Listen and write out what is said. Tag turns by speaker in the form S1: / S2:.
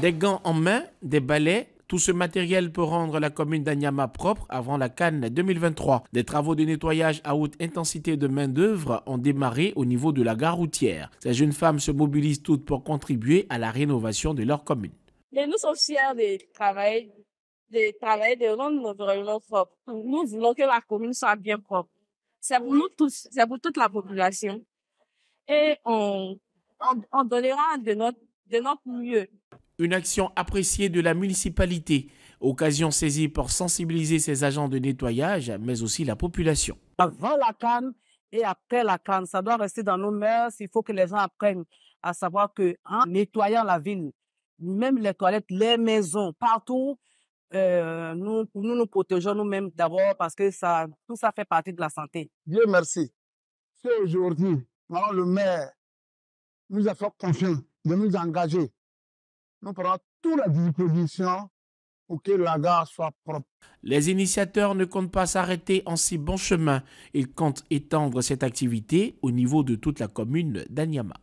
S1: Des gants en main, des balais, tout ce matériel peut rendre la commune d'Anyama propre avant la Cannes 2023. Des travaux de nettoyage à haute intensité de main-d'œuvre ont démarré au niveau de la gare routière. Ces jeunes femmes se mobilisent toutes pour contribuer à la rénovation de leur commune.
S2: nous sommes fiers de travailler de rendre propre. Nous voulons que la commune soit bien propre. C'est pour nous tous, c'est pour toute la population. Et on, donnera de notre, de notre mieux
S1: une action appréciée de la municipalité, occasion saisie pour sensibiliser ses agents de nettoyage, mais aussi la population.
S3: Avant la canne et après la canne, ça doit rester dans nos mœurs. Il faut que les gens apprennent à savoir que en nettoyant la ville, même les toilettes, les maisons, partout, euh, nous, nous, protégeons nous-mêmes d'abord parce que tout ça fait partie de la santé. Dieu merci. C'est aujourd'hui, le maire nous a fait confiance de nous engager nous prenons toute la
S1: disposition pour que la gare soit propre. Les initiateurs ne comptent pas s'arrêter en si bon chemin. Ils comptent étendre cette activité au niveau de toute la commune
S3: d'Anyama.